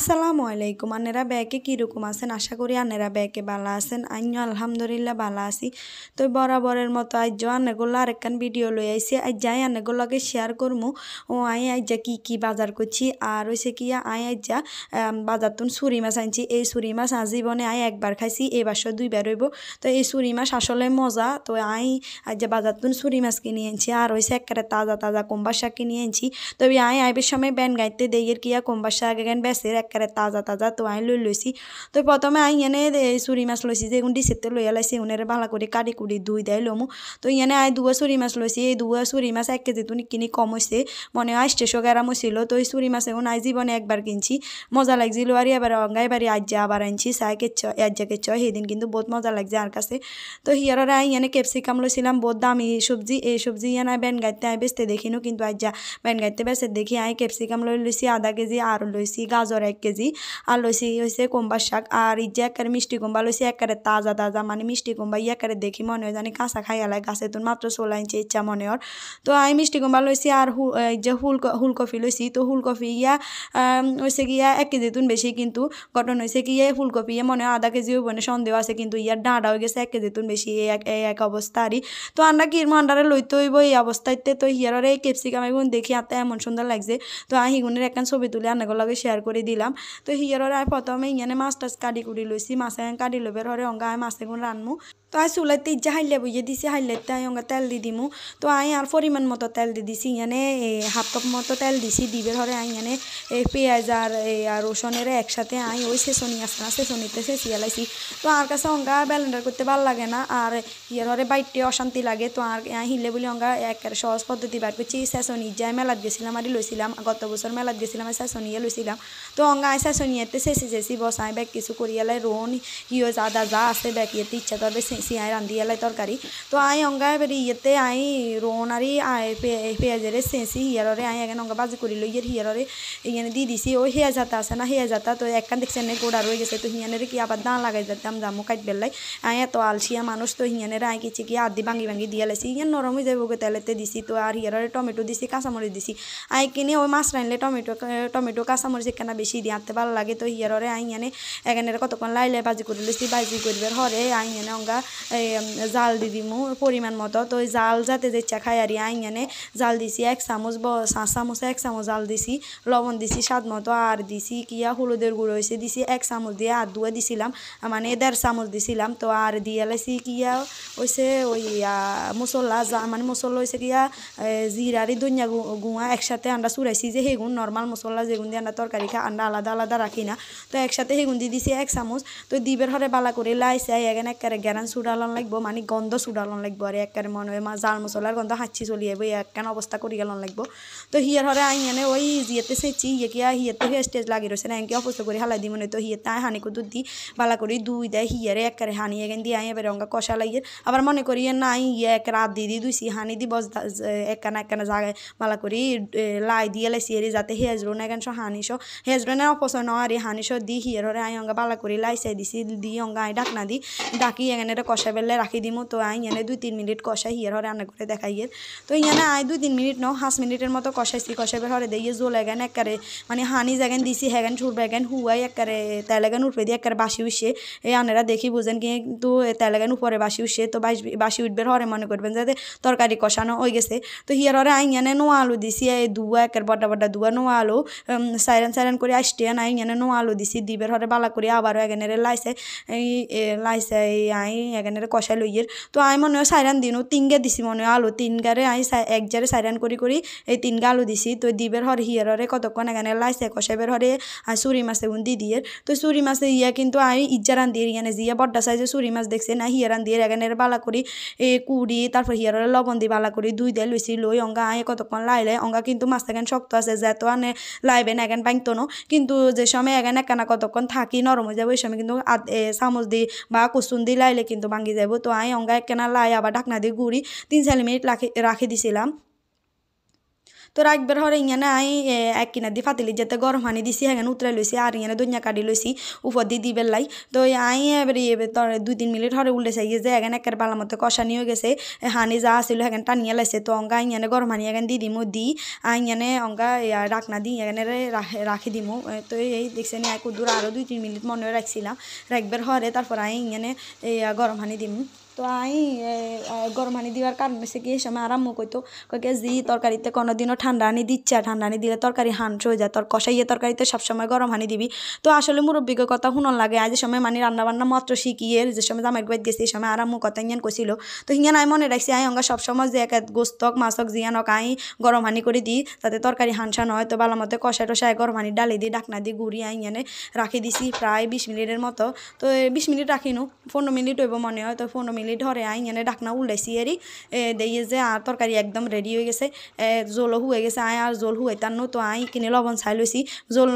আসসালামু আলাইকুম আনেরা ব্যাকে কীরকম আছেন আশা করি আনেরা ব্যাকে ভালো আছেন আইন আলহামদুলিল্লাহ ভালো আছি তো বরাবরের মতো আজ আনেগুলো আরেকখান ভিডিও লই আইসি আজ যাই আনেগুলোকে শেয়ার করমু ও আই আইজা কি কি বাজার করছি আর হয়েছে কি আই আইজা বাজার তুন সুরি মাছ আনছি এই সুরি মাছ আজ জীবনে আই একবার খাইছি এই বাসর দুইবার রইব তো এই সুরি মাছ আসলে মজা তো আই আইজা বাজার তুন সুরি মাছ কিনে আনছি আর হয়েছে একবারে তাজা তাজা কোম্বাসা কিনে আনছি তবে আই আইবের সময় ব্যান গাইতে দেয়ের কিয়া কোম্বাসা আগে গান বেসের এক একবারে তাজা তাজা তো আই লই লইছি তো প্রথমে আই এনে চুরি মাছ লইছি যে এখন ডিসেতে লইয়া লাইছি উনেরে ভালো করে কাটি কুড়ি দুই দেয় লমু তো এনে আই দুয়া চুরি মাছ লইছি এই দুয়া চুরি মাছ এক কেজি তুমি কিনি কম হয়েছে মনে হয় স্টেশন গ্যারামও ছিল তো এই চুরি মাছ এখন আই জীবনে একবার কিনছি মজা লাগছিল আর এবার অঙ্গাই বাড়ি আজ্জা আবার আনছি সাইকে চ আজ্জাকে চ সেদিন কিন্তু বহুত মজা লাগছে আর কাছে তো হিয়ার আই এনে ক্যাপসিকাম লইছিলাম বহুত দামি সবজি এই সবজি ইয়ান আই বেন গাইতে আই বেচতে দেখিনো কিন্তু আজ্জা বেন গাইতে বেচতে দেখি আই ক্যাপসিকাম লই লইছি আধা কেজি আর লইছি গাজর এক কেজি আর লইছি হয়েছে কোম্বার শাক আর এই যে মিষ্টি কোম্বা লইছি একের তাজা তাজা মানে মিষ্টি কুম্বা ইয়াকারে দেখি মনে হয় জানি কাঁচা খাই আলাই গাছে তোর মাত্র চলে ইঞ্চি ইচ্ছা মনে হর তো আমি মিষ্টি কোম্বা লইছি আর যে হুল ফুলকফি লইছি তো ফুলকফি ইয়া হয়েছে গিয়া এক কেজি তুন বেশি কিন্তু গঠন হয়েছে কি এই ফুলকপি ইয়ে মনে হয় আধা কেজি মানে সন্দেহ আছে কিন্তু ইয়ার ডাঁড়া হয়ে গেছে এক কেজি তুন বেশি এই এক অবস্থা আরই তো আমরা কি ভান্ডারে লইতে হইব এই অবস্থাতে তো হিয়ার এই ক্যাপসিকাম এগুলো দেখি আতে এমন সুন্দর লাগছে তো আহি গুণের একখান ছবি তুলে আনাগুলো শেয়ার করে দিলাম দিলাম তো হিয়ারর আয় প্রথমে ইয়ে মাছ টাছ কাটি কুটি লইছি মাছে কাটি লইবার হরে অঙ্গা আয় মাছে গুণ রানমু তো আই সুলাইতে ইজ্জা হাইলে বুঝে দিছি হাইলেতে আই অঙ্গা তেল দি দিমু তো আই আর পরিমাণ মতো তেল দি দিছি ইয়ানে হাফ কাপ মতো তেল দিছি দিবে ধরে আই ইয়ানে পেঁয়াজ আর আর রসুনের একসাথে আই ওই সেসনি আসে না সেসনিতে সেসিয়া লাইছি তো আর কাছে অঙ্গা ব্যালেন্ডার করতে ভাল লাগে না আর ইয়ার ধরে বাইটে অশান্তি লাগে তো আর হিলে বলি অঙ্গা এক সহজ পদ্ধতি বার করছি সেসনি যাই মেলাত গেছিলাম আরই লইছিলাম গত বছর মেলাত গেছিলাম সেসনিয়ে লইছিলাম তো অঙ্গা আই সেসনিয়াতে সেসি সেসি বসাই ব্যাগ কিছু করিয়ালাই রোন হিওজ আদা যা আছে ব্যাগ ইয়েতে ইচ্ছা তবে আই রান্ধি এলাই তরকারি তো আই অঙ্গা এবার ইয়েতে আই রোন আরি আয় পেঁয়াজেরে সেঁচি হিয়াররে আই এখানে অঙ্গা বাজি করি লই হিয়াররে ইয়ানে দি দিছি ওই হেয়া জাতা আছে না হেয়া জাতা তো একখান দেখছে দেখছেন গোড়া রয়ে গেছে তো হিয়ানের কি আবার দাঁ লাগাই যেতাম জামু কাট বেলাই আই এত আলসিয়া মানুষ তো হিয়ানের আই কিছু কি আদি ভাঙি ভাঙি দিয়ে লাইছি ইয়ান নরম হয়ে যাবো তেলেতে দিছি তো আর হিয়াররে টমেটো দিছি কাঁচামরিচ দিছি আই কিনে ওই মাছ রানলে টমেটো টমেটো কাঁচামরিচ একখানা বেশি দিয়ে আনতে ভালো লাগে তো হিয়াররে আই ইয়ানে এখানে কতক্ষণ লাইলে বাজি করে লিছি বাজি করবে হরে আই ইয়ানে অঙ্গা জাল দি দিমু পরিমাণ মতো তো জাল যাতে যে খাই আর আই এনে জাল দিছি এক চামচ ব চামচ এক চামচ জাল দিছি লবণ দিছি স্বাদ মতো আর দিছি কিয়া হলুদের গুঁড়ো হয়েছে দিছি এক চামচ দিয়ে আর দুয়া দিছিলাম মানে দেড় চামচ দিছিলাম তো আর দিয়ে লাইছি কিয়া হয়েছে ওই মশলা যা মানে মশলা হয়েছে কিয়া জিরারি ধনিয়া গুঁয়া একসাথে আন্ডা চুরাইছি যে সেগুন নর্মাল মশলা যেগুন দিয়ে আন্ডা তরকারি খা আন্ডা আলাদা আলাদা রাখি না তো একসাথে সেগুন দিয়ে দিছি এক চামচ তো দিবের হরে বালা করে লাইছে এখানে এক গ্যারান্স সুডালান লাগবো মানে গন্ধ সুডালান লাগবো আর একবার মনে হয় জাল মশলার গন্ধ হাঁচি চলি যাবো একখান অবস্থা করি গেলন লাগবো তো হিয়ার হরে আই এনে ওই যেতে সেচি ইয়ে কি হিয়েতে হিয়ে স্টেজ লাগি রয়েছে না এনকে অবস্থা করে হালাই দিই মনে তো হিয়েতে তাই হানি কুদুর দি বালা করি দুই দেয় হিয়ারে একবারে হানি এখান দিয়ে আই এবার অঙ্গা কষা লাগিয়ে আবার মনে করি না আই ইয়ে এক রাত দিয়ে দিই দুইছি হানি দি বস একখানা একখানা জায়গায় বালা করি লাই দিয়ে লাইছি এরি যাতে হেজরো না এখান সব হানিস হেজরো না নয় আর হানিস দি হিয়ার হরে আই অঙ্গা বালা করি লাইসাই দিছি দি অঙ্গা আই ডাকনা দি ডাকি এখানে কষাই বেলে রাখি দিমু তো আই এনে দুই তিন মিনিট কষাই হিয়ার হরে রান্না করে দেখাই গিয়ে তো ইয়ানে আই দুই তিন মিনিট ন হাঁস মিনিটের মতো কষাইছি বের হরে দিয়ে জোল এগান এককারে মানে হানি জাগান দিছি হ্যাগান ছুড়বে এগান হুয়াই এককারে তেলেগান উঠবে দিয়ে এককারে বাসি উঠছে এই আনেরা দেখি বুঝেন কিন্তু তেলেগান উপরে বাসি উঠছে তো বাসি উঠবে হরে মনে করবেন যাতে তরকারি কষানো হয়ে গেছে তো হিয়ার হরে আই এনে নো আলু দিছি এই দুয়া একের বড্ডা বড্ডা দুয়া নো আলু সাইরেন সাইরেন করে আসতে আই এনে নো আলু দিছি দিবের হরে বালা করে আবারও এগানের লাইছে এই লাইছে আই এখানের কষাই লইয়ের তো আমি মনে হয় সাইরান দিনও তিনগা দিছি মনে হয় আলু তিনগারে আমি এক জারে সাইরান করি করি এই তিনগা আলু দিছি তো দিবের হর হিয়ারে কতক্ষণ এখানে লাইছে কষাইবের হরে আর সুরি মাছে দি দিয়ে তো সুরি মাছে ইয়া কিন্তু আমি ইজ্জারান দিয়ে এখানে যে বড্ডা সাইজে সুরি মাছ দেখছে না হিয়ারান দিয়ে এখানে বালা করি এ কুড়ি তারপর হিয়ারে লবণ দি বালা করি দুই দেয় লইছি লই অঙ্গা আয় কতক্ষণ লাইলে অঙ্গা কিন্তু মাছটা এখানে শক্ত আছে যেত আনে লাইবে না এখানে বাংতো না কিন্তু যে সময় এখানে একখানা কতক্ষণ থাকি নরম হয়ে যাবে ওই সময় কিন্তু চামচ দি বা কুসুন দি লাইলে কিন্তু ভাঙি যাব তো আমি অঙ্গায় কেনা লাই আবার ঢাকনা দিয়ে ঘুরি তিন চার মিনিট রাখি রাখি দিছিলাম তো রাখবার হরে ইয়ে নাই এক কিনা দি ফাতিলি যেতে গরম পানি দিছি হ্যাঁ উতরাই লইছি আর ইয়ে দুনিয়া কাটি লইছি উপর দিয়ে দি লাই তো আই এবারে তোর দুই তিন মিনিট হরে উল্লে চাই যে এখানে একের বালা মতো কষানি হয়ে গেছে হানি যা আসিল হ্যাঁ টানিয়ে লাইছে তো অঙ্গা ইয়ানে গরম হানি এখানে দিয়ে দিমো দি আই ইয়ানে অঙ্গা রাখনা দিই এখানে রাখি দিমু তো এই দেখছেন আই কুদুর আরও দুই তিন মিনিট মনে রাখছিলাম রাখবার হরে তারপর আই ইয়ানে গরম হানি দিমু তো আই গরম আনি দেওয়ার কারণ হচ্ছে কি এই সময় আরাম্য কইতো কে জি তরকারিতে কোনোদিনও ঠান্ডা আনি দিচ্ছে ঠান্ডা আনি দিলে তরকারি হান হয়ে যায় তোর কষাইয়ে তরকারিতে সবসময় গরম হানি দিবি তো আসলে মুরব্বীকে কথা শুনন লাগে আজ সময় মানে রান্নাবান্না মাত্র শিখিয়ে যে সময় জামাই গোয়াত গেছি এই সময় আরাম্য কথা ইয়ান কইছিল তো হিয়ান আমি মনে রাখছি আই অঙ্গা সবসময় যে এক গোস্তক মাছক জিয়ানক আই গরম আনি করে দিই তাতে তরকারি হানসান হয় তো বালামতে কষাই টষায় গরম আনি ডালি দিই ডাকনা দিই গুড়ি আই ইয়ানে রাখি দিছি প্রায় বিশ মিনিটের মতো তো বিশ মিনিট রাখিনু পনেরো মিনিট হইব মনে হয় তো পনেরো মিনিট ফাইনালি ধরে আই এনে ডাকনা উল্টাইছি এরি দিয়ে যে আর তরকারি একদম রেডি হয়ে গেছে জোল হুয়ে গেছে আয় আর জোল হুয়ে তার তো আই কিনে লবণ চাই লইছি জোল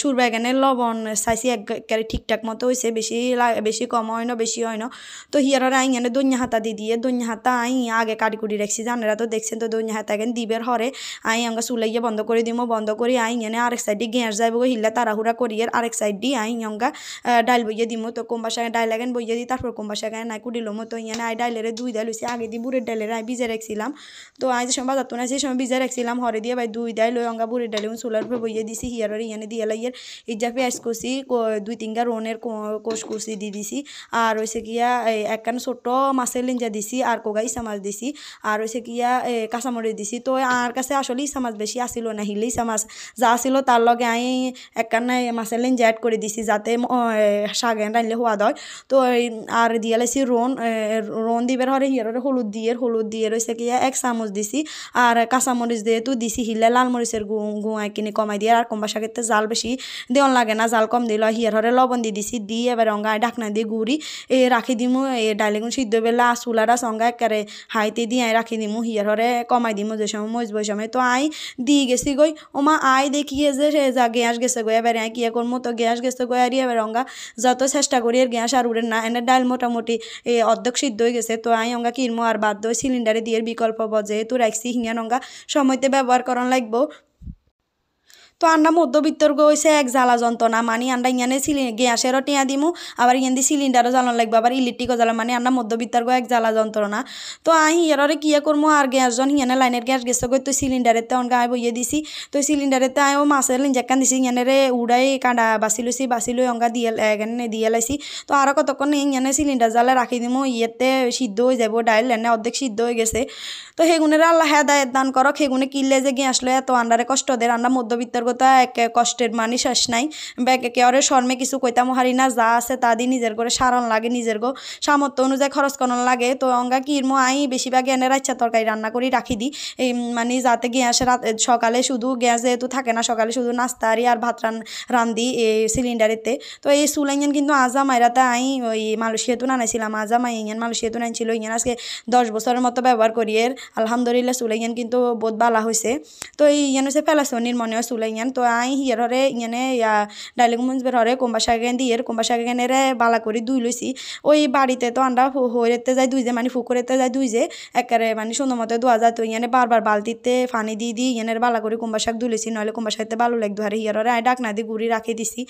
সুরবা এখানে লবণ চাইছি একেবারে ঠিকঠাক মতো হয়েছে বেশি বেশি কম হয় না বেশি হয় না তো হিয়ার আই এনে দৈন্যা হাতা দি দিয়ে দৈন্যা হাতা আই আগে কাটি কুটি রাখছি জানেরা তো দেখছেন তো দৈন্যা হাতা এখানে দিবের হরে আই আঙ্গা চুলে গিয়ে বন্ধ করে দিমো বন্ধ করে আই এনে আরেক সাইড দিয়ে গ্যাঁস যাইব হিলা তাড়াহুড়া করিয়ে আরেক সাইড দিয়ে আই অঙ্গা ডাইল বইয়ে দিমো তো কোম্বা ডাইল এখানে বইয়ে দিই তারপর কোম্বা গায়ে নাই কুড়িলো মতো ইয়ে নাই ডাইলের দুই দাই লইছি আগে দিয়ে বুড়ের ডাইলের আমি ভিজে রাখছিলাম তো আমি যে সময় বাজার তো না সেই সময় ভিজে রাখছিলাম হরে দিয়ে ভাই দুই ডাল লই অঙ্গা বুড়ের ডাইলে চুলার উপরে বইয়ে দিছি হিয়ার ইয়ানে দিয়ে লাইয়ের ইজা পেঁয়াজ কষি দুই তিনগা রনের কোষ কষি দি দিছি আর হয়েছে গিয়া একখান ছোট্ট মাছের লিঞ্জা দিছি আর কোগা ইসা মাছ দিছি আর হয়েছে গিয়া কাঁচামরিচ দিছি তো আর কাছে আসলে ইসা মাছ বেশি আসিল না হিলে ইসা মাছ যা আসিল তার লগে আমি একখান মাছের লিঞ্জা অ্যাড করে দিছি যাতে শাক রানলে হওয়া দয় তো আর দিয়ে লাইছি রোন রন দিবার হরে হিয়ার হলুদ দিয়ে হলুদ দিয়ে রয়েছে কি এক চামচ দিছি আর কাঁচা মরিচ দিয়ে তো দিছি হিলে লাল মরিচের গু গুঁয়ায় কিনে কমাই দিয়ে আর কম্বা শাকের জাল বেশি দেওয়ান লাগে না জাল কম দিল হিয়ার হরে লবণ দিয়ে দিছি দিয়ে এবার অঙ্গায় ঢাকনা দিয়ে গুড়ি এ রাখি দিমু এ ডাইলেগুন সিদ্ধ বেলা চুলারা সঙ্গা একেবারে হাইতে দিয়ে আই রাখি দিমু হিয়ার হরে কমাই দিমু যে সময় মজ বই সময় তো আই দিয়ে গেছি গই ওমা আই দেখিয়ে যে সে যা গ্যাস গেছে গো এবার আই কিয়া করমো তো গ্যাস গেছে গো আর এবার অঙ্গা যত চেষ্টা করি আর গ্যাস আর উড়ে না এনে ডাল মোটামুটি এ অর্ধ অর্ধেক সিদ্ধ হয়ে গেছে তো আই অঙ্গা কিনবো আর বাধ্য সিলিন্ডারে দিয়ে বিকল্প যেহেতু রাখছি হিঙ্গা নঙ্গা সময়তে ব্যবহার করন লাগবো তো আন্ডা মধ্যবিত্তর্গ গেছে এক জ্বালা যন্ত্রণা মানে আন্ডা ইয়ানে গ্যাসেরও টিয়া দিমু আবার ইয়ান সিলিন্ডারও জ্বালান লাগবে আবার ইলেকট্রিকও জ্বালা মানে আন্না মধ্যবিত্তর্গ এক জ্বালা যন্ত্রণা তো আই ইয়ারে কিয়া করবো আর গ্যাসজন ইয়ানে লাইনের গ্যাস গেছে গই তো সিলিন্ডারে তো অনগা আয় বইয়ে দিছি তো তো আয়ও মাছের লিঞ্জাক্কান দিছি ইয়ানে উড়াই কাঁডা বাছি লইছি বাছি লই অঙ্গা দিয়ে দিয়ে লাইছি তো আরও কতক্ষণ ইয়ানে সিলিন্ডার জ্বালে রাখি দিমু ইয়েতে সিদ্ধ হয়ে যাব ডাইল এনে অর্ধেক সিদ্ধ হয়ে গেছে তো সেগুনের আল্লাহ দায়ের দান করক সেগুনে কিনলে যে গ্যাস লয় এত আন্ডারে কষ্ট দেয় আন্ডা মধ্যবিত্তর কথা একে কষ্টের মানি শেষ নাই ব্যাগে একে অরে শর্মে কিছু কইতাম হারি না যা আছে তা দি নিজের করে সারণ লাগে নিজের গো সামর্থ্য অনুযায়ী খরচ করন লাগে তো অঙ্গা মো আই বেশিরভাগ এনে রাচ্ছা তরকারি রান্না করি রাখি দিই এই মানে যাতে গ্যাস রাত সকালে শুধু গ্যাস যেহেতু থাকে না সকালে শুধু নাস্তা আরি আর ভাত রান রান্ধি এই সিলিন্ডারেতে তো এই চুল ইঞ্জন কিন্তু আজা মাইরাতে আই ওই মালয়েশিয়াতে আনাইছিলাম আজা মাই ইঞ্জন মালয়েশিয়াতে আনছিল ইঞ্জন আজকে দশ বছরের মতো ব্যবহার করিয়ে আলহামদুলিল্লাহ চুল ইঞ্জন কিন্তু বহুত বালা হয়েছে তো এই ইয়ান হচ্ছে ফেলাসনির মনে হয় চুল ইয়ান তো আই হিয়ার হরে ইয়ানে ইয়া মঞ্জ বের হরে কোম্বা শাকেন দিয়ে কোম্বা শাকেনেরে বালা করে দুই লইছি ওই বাড়িতে তো আমরা হইতে যাই দুই যে মানে ফুকুরেতে যাই দুই যে একেবারে মানে সুন্দর মতো দোয়া যায় তো ইয়ানে বারবার বালতিতে ফানি দিয়ে দিই ইয়ানের বালা করে কোম্বা শাক দুই ধুলেছি নইলে কোম্বা শাকতে ভালো লাগতো আর হিয়ার হরে আয় ডাকনা দিয়ে ঘুরি রাখে দিছি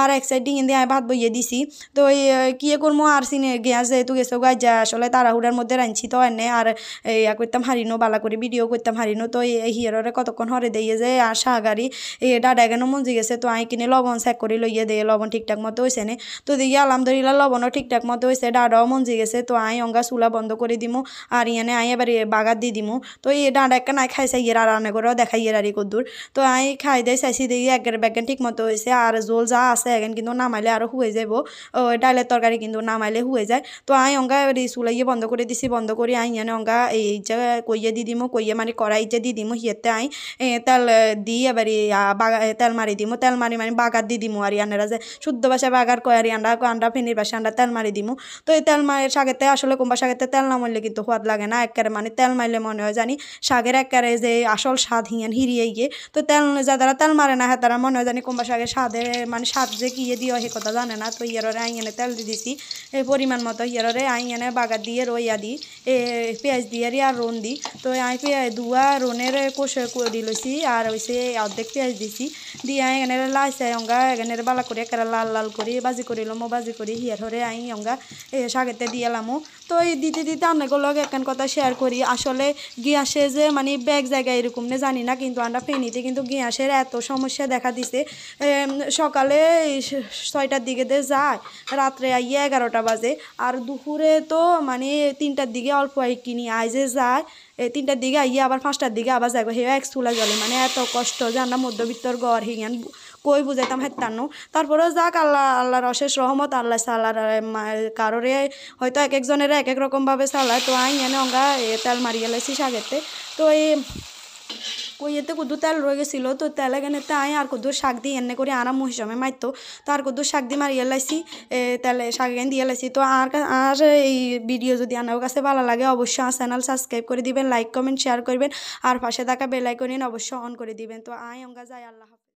আর এক সাইড ডিঙে দিয়ে আই ভাত বইয়ে দিছি তো ওই কিয়ে করবো আর সিনে গ্যাস যেহেতু গেছে গাছ যা আসলে তাড়াহুড়ার মধ্যে রাঁধছি তো এনে আর ইয়া করতাম হারিনো বালা করে ভিডিও করতাম হারিনো তো হিয়ারে কতক্ষণ হরে দিয়ে যে আর শাহগাড়ি এই দাদা ডাডাগানো মঞ্জি গেছে তো আই কিনে লবণ চেক করে লইয়ে দিয়ে লবণ ঠিকঠাক মতো হয়েছে নে তো দেখি আলহামদুলিল্লাহ লবণও ঠিকঠাক মতো হয়েছে দাদাও মঞ্জি গেছে তো আই অঙ্গা চুলা বন্ধ করে দিমু আর ইয়ানে আই এবার বাগাত দিয়ে দিমু তো এই ডাঁডা একটা নাই খাইছে ইয়ে রান্না করেও দেখাই ইয়ে আর কদ্দুর তো আই খাই দেয় চাইছি দেখি একের ব্যাগান ঠিক মতো হয়েছে আর জোল যা আছে এখন কিন্তু নামাইলে আরও হুয়ে যাব ডালের তরকারি কিন্তু নামাইলে হুয়ে যায় তো আই অঙ্গা চুলাইয়ে বন্ধ করে দিছি বন্ধ করে আই ইয়ানে অঙ্গা এই যে কইয়ে দি দিমু কইয়ে মানে কড়াই যে দি দিমু হিয়েতে আই তেল দিয়ে এবার বাগা তেল মারি দিমু তেল মারি মানে বাগার দি দিমু আর ইয়ানেরা যে শুদ্ধ ভাষায় বাগার কয় আর ইয়ানরা আন্ডা ফেনির ভাষা আন্ডা তেল মারি দিমু তো এই তেল মারের সাগেতে আসলে কোম্বা সাগেতে তেল না মারলে কিন্তু সোয়াদ লাগে না এককারে মানে তেল মারলে মনে হয় জানি শাগের এককারে যে আসল স্বাদ হিয়ান হিরিয়ে গিয়ে তো তেল দ্বারা তেল মারে না হ্যাঁ তারা মনে হয় জানি কোম্বা শাগের স্বাদে মানে স্বাদ যে কিয়ে দিও সে কথা জানে না তো ইয়ারে এনে তেল দি দিছি এই পরিমাণ মতো ইয়ারে এনে বাগার দিয়ে রইয়া দি এ পেঁয়াজ দিয়ে আর রোন দি তো আই পেঁয়াজ দুয়া রোনের কোষে করে দিলছি আর হয়েছে অর্ধেক পেঁয়াজ পেঁয়াজ দিছি দিয়া এখানে লাইসাই অঙ্গা এখানে বালা করে একেবারে লাল লাল করে বাজি করে লমো বাজি করে হিয়ার হরে আই অঙ্গা এ সাগেতে দিয়ে এলামো তো এই দিতে দিতে আপনাগুলোকে একখান কথা শেয়ার করি আসলে গ্যাসে যে মানে ব্যাগ জায়গায় এরকম না জানি না কিন্তু আমরা ফেনিতে কিন্তু গ্যাসের এত সমস্যা দেখা দিছে সকালে ছয়টার দিকে যায় রাত্রে আইয়ে এগারোটা বাজে আর দুপুরে তো মানে তিনটার দিকে অল্প কিনি আইজে যায় এই তিনটার দিকে আইয়ে আবার পাঁচটার দিকে আবার যাইব হেয়া এক চুলা গেল মানে এত কষ্ট যে আমরা মধ্যবিত্তর গড় হিঙান কই বুঝাইতাম হেতানো তারপরেও যাক আল্লাহ আল্লাহর অশেষ রহমত আল্লাহ সালার কারোরে হয়তো এক একজনের এক এক রকমভাবে চালায় তো আই এনে অঙ্গা তেল মারিয়ে লাইছি সাগেতে তো এই এতে কুদ্দু তেল রয়ে গেছিলো তো তেলে গেলে তাই আর কুদ্দুর শাক দিয়ে এনে করে আরাম হিসাবে মারতো তো আর কুদ্দুর শাক দিয়ে মারিয়ে লাইছি তেলে শাক এখানে দিয়ে লাইছি তো আর আর এই ভিডিও যদি আনার কাছে ভালো লাগে অবশ্যই আমার চ্যানেল সাবস্ক্রাইব করে দিবেন লাইক কমেন্ট শেয়ার করবেন আর পাশে থাকা বেলাইকনিন অবশ্যই অন করে দিবেন তো আয় অঙ্গা যাই আল্লাহ